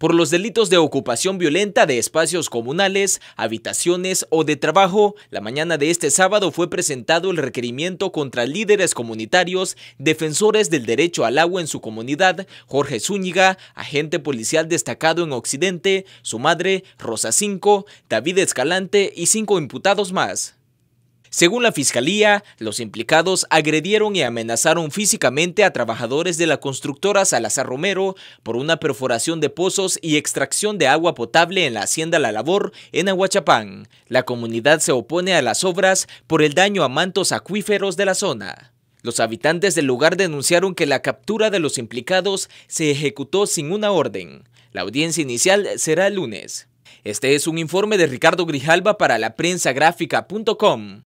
por los delitos de ocupación violenta de espacios comunales, habitaciones o de trabajo, la mañana de este sábado fue presentado el requerimiento contra líderes comunitarios, defensores del derecho al agua en su comunidad, Jorge Zúñiga, agente policial destacado en Occidente, su madre, Rosa Cinco, David Escalante y cinco imputados más. Según la fiscalía, los implicados agredieron y amenazaron físicamente a trabajadores de la constructora Salazar Romero por una perforación de pozos y extracción de agua potable en la hacienda La Labor en Aguachapán. La comunidad se opone a las obras por el daño a mantos acuíferos de la zona. Los habitantes del lugar denunciaron que la captura de los implicados se ejecutó sin una orden. La audiencia inicial será el lunes. Este es un informe de Ricardo Grijalba para la prensa gráfica.com.